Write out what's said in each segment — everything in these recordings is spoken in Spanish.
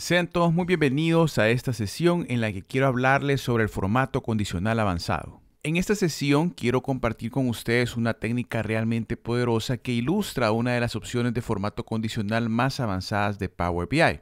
Sean todos muy bienvenidos a esta sesión en la que quiero hablarles sobre el formato condicional avanzado. En esta sesión quiero compartir con ustedes una técnica realmente poderosa que ilustra una de las opciones de formato condicional más avanzadas de Power BI.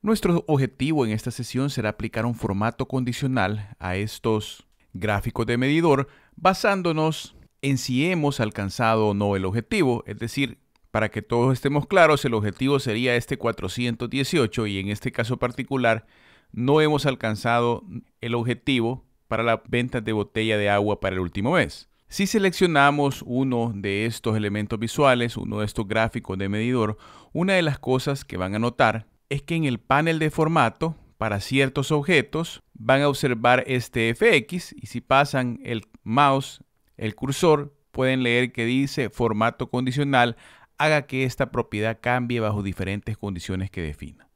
Nuestro objetivo en esta sesión será aplicar un formato condicional a estos gráficos de medidor basándonos en si hemos alcanzado o no el objetivo, es decir, para que todos estemos claros, el objetivo sería este 418 y en este caso particular no hemos alcanzado el objetivo para la venta de botella de agua para el último mes. Si seleccionamos uno de estos elementos visuales, uno de estos gráficos de medidor, una de las cosas que van a notar es que en el panel de formato para ciertos objetos van a observar este FX y si pasan el mouse, el cursor, pueden leer que dice formato condicional haga que esta propiedad cambie bajo diferentes condiciones que defina.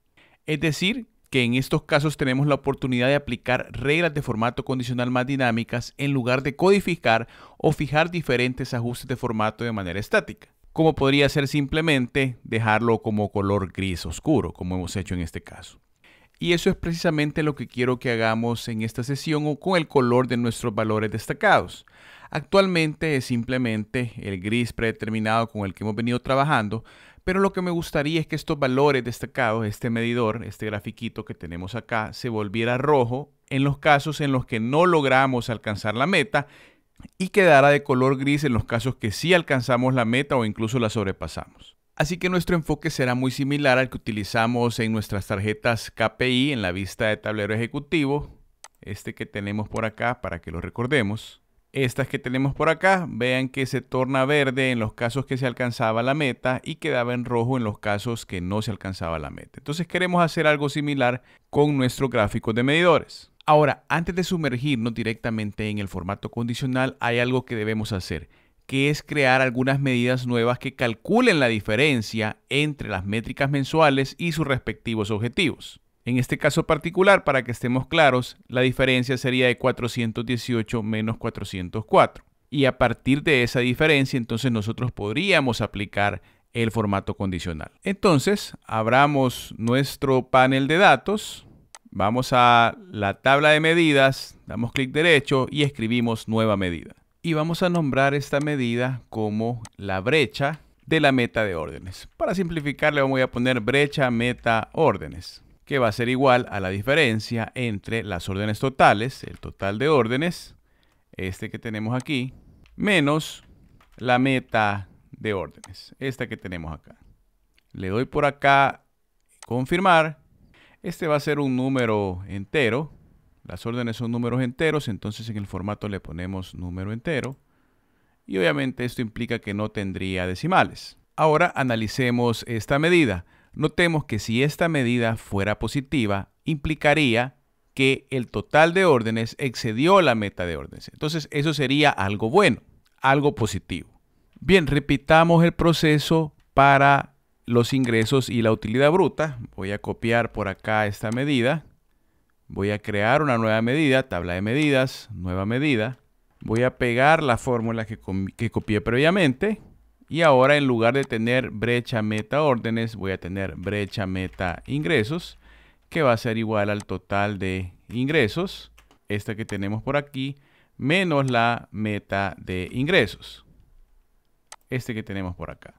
Es decir, que en estos casos tenemos la oportunidad de aplicar reglas de formato condicional más dinámicas en lugar de codificar o fijar diferentes ajustes de formato de manera estática, como podría ser simplemente dejarlo como color gris oscuro, como hemos hecho en este caso. Y eso es precisamente lo que quiero que hagamos en esta sesión o con el color de nuestros valores destacados. Actualmente es simplemente el gris predeterminado con el que hemos venido trabajando, pero lo que me gustaría es que estos valores destacados, este medidor, este grafiquito que tenemos acá, se volviera rojo en los casos en los que no logramos alcanzar la meta y quedara de color gris en los casos que sí alcanzamos la meta o incluso la sobrepasamos. Así que nuestro enfoque será muy similar al que utilizamos en nuestras tarjetas KPI en la vista de tablero ejecutivo, este que tenemos por acá para que lo recordemos. Estas que tenemos por acá, vean que se torna verde en los casos que se alcanzaba la meta y quedaba en rojo en los casos que no se alcanzaba la meta. Entonces queremos hacer algo similar con nuestro gráfico de medidores. Ahora, antes de sumergirnos directamente en el formato condicional, hay algo que debemos hacer que es crear algunas medidas nuevas que calculen la diferencia entre las métricas mensuales y sus respectivos objetivos. En este caso particular, para que estemos claros, la diferencia sería de 418 menos 404. Y a partir de esa diferencia, entonces nosotros podríamos aplicar el formato condicional. Entonces, abramos nuestro panel de datos, vamos a la tabla de medidas, damos clic derecho y escribimos nueva medida. Y vamos a nombrar esta medida como la brecha de la meta de órdenes. Para simplificar le voy a poner brecha meta órdenes que va a ser igual a la diferencia entre las órdenes totales, el total de órdenes, este que tenemos aquí, menos la meta de órdenes, esta que tenemos acá. Le doy por acá confirmar. Este va a ser un número entero. Las órdenes son números enteros, entonces en el formato le ponemos número entero. Y obviamente esto implica que no tendría decimales. Ahora analicemos esta medida. Notemos que si esta medida fuera positiva, implicaría que el total de órdenes excedió la meta de órdenes. Entonces, eso sería algo bueno, algo positivo. Bien, repitamos el proceso para los ingresos y la utilidad bruta. Voy a copiar por acá esta medida. Voy a crear una nueva medida, tabla de medidas, nueva medida. Voy a pegar la fórmula que, copié previamente. Y ahora en lugar de tener brecha meta órdenes, voy a tener brecha meta ingresos, que va a ser igual al total de ingresos, esta que tenemos por aquí, menos la meta de ingresos, este que tenemos por acá.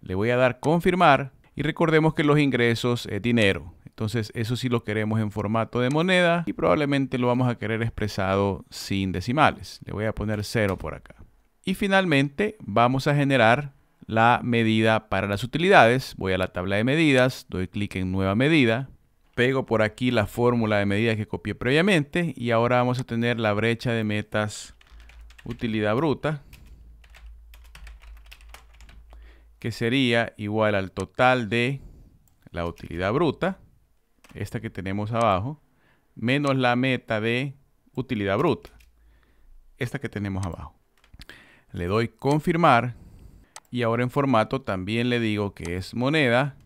Le voy a dar confirmar y recordemos que los ingresos es dinero. Entonces eso sí lo queremos en formato de moneda y probablemente lo vamos a querer expresado sin decimales. Le voy a poner cero por acá. Y finalmente vamos a generar la medida para las utilidades. Voy a la tabla de medidas, doy clic en nueva medida, pego por aquí la fórmula de medida que copié previamente y ahora vamos a tener la brecha de metas utilidad bruta que sería igual al total de la utilidad bruta, esta que tenemos abajo, menos la meta de utilidad bruta, esta que tenemos abajo le doy confirmar y ahora en formato también le digo que es moneda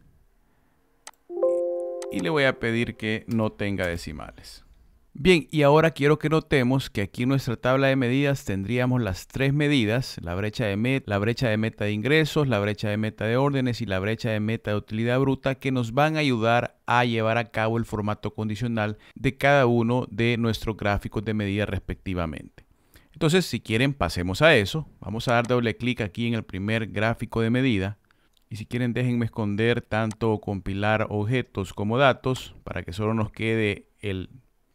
y le voy a pedir que no tenga decimales. Bien, y ahora quiero que notemos que aquí en nuestra tabla de medidas tendríamos las tres medidas, la brecha de meta, la brecha de meta de ingresos, la brecha de meta de órdenes y la brecha de meta de utilidad bruta que nos van a ayudar a llevar a cabo el formato condicional de cada uno de nuestros gráficos de medida respectivamente. Entonces, si quieren, pasemos a eso. Vamos a dar doble clic aquí en el primer gráfico de medida. Y si quieren, déjenme esconder tanto compilar objetos como datos para que solo nos quede el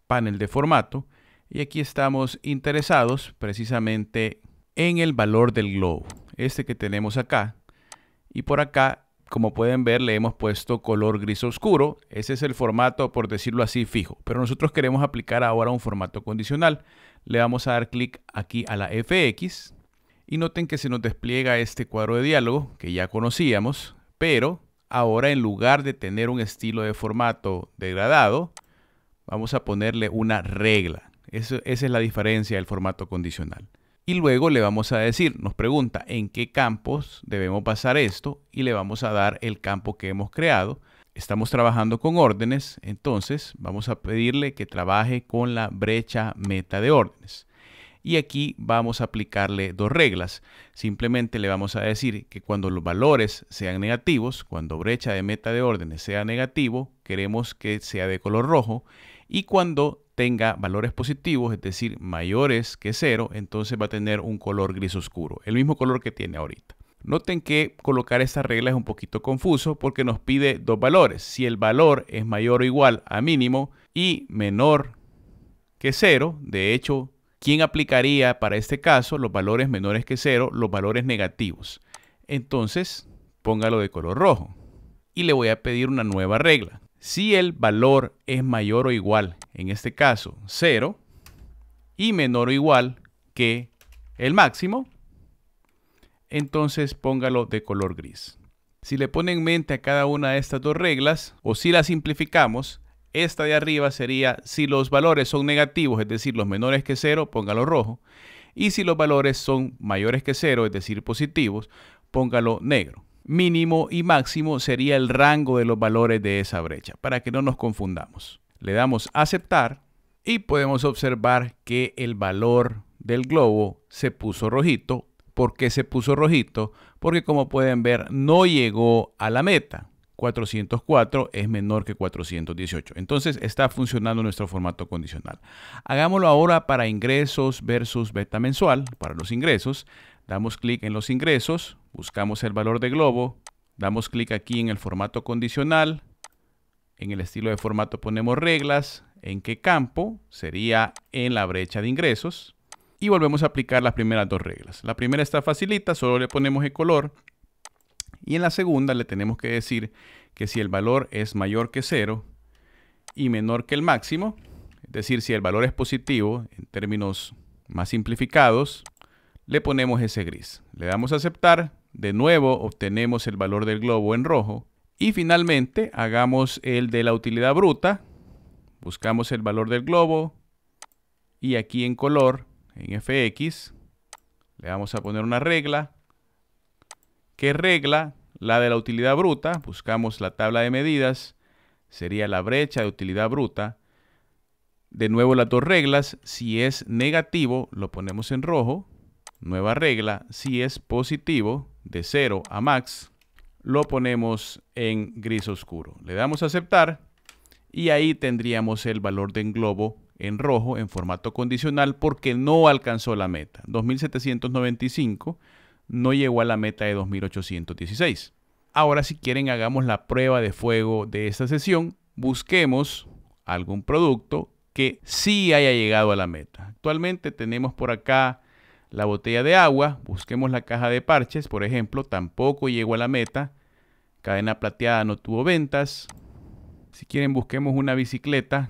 panel de formato. Y aquí estamos interesados precisamente en el valor del globo, este que tenemos acá. Y por acá como pueden ver, le hemos puesto color gris oscuro. Ese es el formato, por decirlo así, fijo. Pero nosotros queremos aplicar ahora un formato condicional. Le vamos a dar clic aquí a la FX. Y noten que se nos despliega este cuadro de diálogo que ya conocíamos. Pero ahora en lugar de tener un estilo de formato degradado, vamos a ponerle una regla. esa es la diferencia del formato condicional y luego le vamos a decir, nos pregunta en qué campos debemos pasar esto y le vamos a dar el campo que hemos creado. Estamos trabajando con órdenes, entonces vamos a pedirle que trabaje con la brecha meta de órdenes. Y aquí vamos a aplicarle dos reglas. Simplemente le vamos a decir que cuando los valores sean negativos, cuando brecha de meta de órdenes sea negativo, queremos que sea de color rojo. Y cuando tenga valores positivos, es decir, mayores que cero, entonces va a tener un color gris oscuro, el mismo color que tiene ahorita. Noten que colocar esta regla es un poquito confuso porque nos pide dos valores. Si el valor es mayor o igual a mínimo y menor que cero, de hecho, ¿quién aplicaría para este caso los valores menores que cero, los valores negativos? Entonces, póngalo de color rojo. Y le voy a pedir una nueva regla si el valor es mayor o igual, en este caso 0, y menor o igual que el máximo, entonces póngalo de color gris. Si le ponen en mente a cada una de estas dos reglas, o si las simplificamos, esta de arriba sería si los valores son negativos, es decir, los menores que 0, póngalo rojo, y si los valores son mayores que 0, es decir, positivos, póngalo negro mínimo y máximo sería el rango de los valores de esa brecha, para que no nos confundamos. Le damos aceptar y podemos observar que el valor del globo se puso rojito. ¿Por qué se puso rojito? Porque como pueden ver no llegó a la meta. 404 es menor que 418. Entonces está funcionando nuestro formato condicional. Hagámoslo ahora para ingresos versus beta mensual. Para los ingresos, damos clic en los ingresos, buscamos el valor de globo, damos clic aquí en el formato condicional, en el estilo de formato ponemos reglas, en qué campo sería en la brecha de ingresos y volvemos a aplicar las primeras dos reglas. La primera está facilita, solo le ponemos el color y en la segunda le tenemos que decir que si el valor es mayor que cero y menor que el máximo, es decir, si el valor es positivo en términos más simplificados, le ponemos ese gris. Le damos a aceptar de nuevo obtenemos el valor del globo en rojo. Y finalmente hagamos el de la utilidad bruta. Buscamos el valor del globo. Y aquí en color, en fx, le vamos a poner una regla. ¿Qué regla? La de la utilidad bruta. Buscamos la tabla de medidas. Sería la brecha de utilidad bruta. De nuevo las dos reglas. Si es negativo, lo ponemos en rojo. Nueva regla, si es positivo, de 0 a max, lo ponemos en gris oscuro. Le damos a aceptar y ahí tendríamos el valor de englobo en rojo en formato condicional porque no alcanzó la meta. 2795 no llegó a la meta de 2816. Ahora si quieren hagamos la prueba de fuego de esta sesión. Busquemos algún producto que sí haya llegado a la meta. Actualmente tenemos por acá la botella de agua, busquemos la caja de parches, por ejemplo, tampoco llegó a la meta. Cadena plateada no tuvo ventas. Si quieren, busquemos una bicicleta.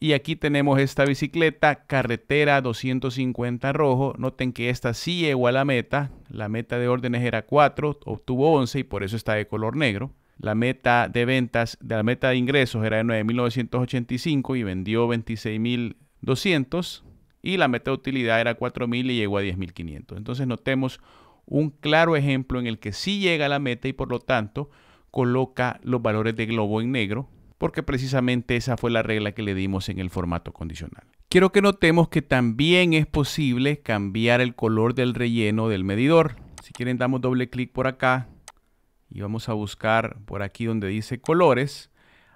Y aquí tenemos esta bicicleta, carretera 250 rojo. Noten que esta sí llegó a la meta. La meta de órdenes era 4, obtuvo 11 y por eso está de color negro. La meta de ventas, la meta de ingresos era de 9.985 y vendió 26.200 y la meta de utilidad era 4.000 y llegó a 10.500. Entonces notemos un claro ejemplo en el que sí llega a la meta y por lo tanto coloca los valores de globo en negro, porque precisamente esa fue la regla que le dimos en el formato condicional. Quiero que notemos que también es posible cambiar el color del relleno del medidor. Si quieren damos doble clic por acá y vamos a buscar por aquí donde dice colores.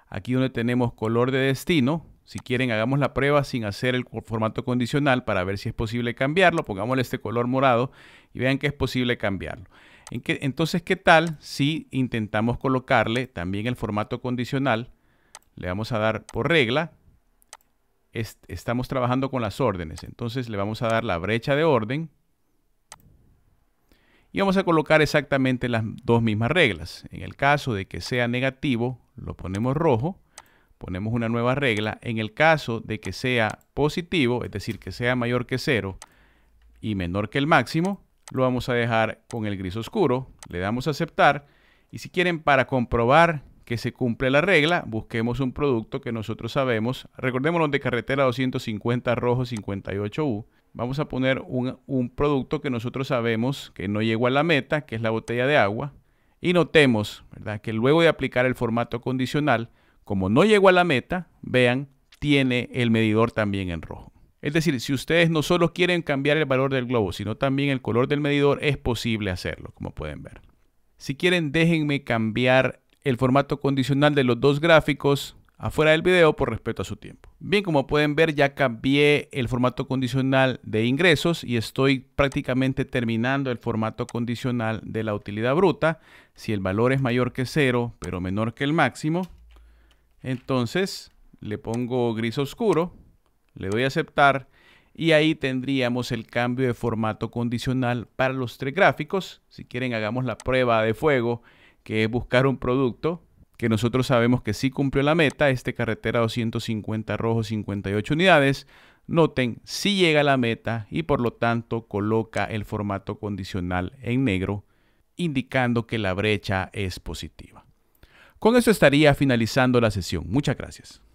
Aquí donde tenemos color de destino, si quieren, hagamos la prueba sin hacer el formato condicional para ver si es posible cambiarlo. Pongámosle este color morado y vean que es posible cambiarlo. ¿En entonces, ¿qué tal si intentamos colocarle también el formato condicional? Le vamos a dar por regla. estamos trabajando con las órdenes. Entonces le vamos a dar la brecha de orden. Y vamos a colocar exactamente las dos mismas reglas. En el caso de que sea negativo, lo ponemos rojo ponemos una nueva regla. En el caso de que sea positivo, es decir, que sea mayor que cero y menor que el máximo, lo vamos a dejar con el gris oscuro. Le damos a aceptar. Y si quieren, para comprobar que se cumple la regla, busquemos un producto que nosotros sabemos. los de carretera 250 rojo 58U. Vamos a poner un, un producto que nosotros sabemos que no llegó a la meta, que es la botella de agua. Y notemos ¿verdad? que luego de aplicar el formato condicional, como no llegó a la meta, vean, tiene el medidor también en rojo. Es decir, si ustedes no solo quieren cambiar el valor del globo, sino también el color del medidor, es posible hacerlo, como pueden ver. Si quieren, déjenme cambiar el formato condicional de los dos gráficos afuera del video por respeto a su tiempo. Bien, como pueden ver, ya cambié el formato condicional de ingresos y estoy prácticamente terminando el formato condicional de la utilidad bruta. Si el valor es mayor que cero, pero menor que el máximo, entonces le pongo gris oscuro, le doy a aceptar y ahí tendríamos el cambio de formato condicional para los tres gráficos. Si quieren hagamos la prueba de fuego, que es buscar un producto que nosotros sabemos que sí cumplió la meta, este carretera 250 rojo 58 unidades. Noten si sí llega a la meta y por lo tanto coloca el formato condicional en negro, indicando que la brecha es positiva. Con eso estaría finalizando la sesión. Muchas gracias.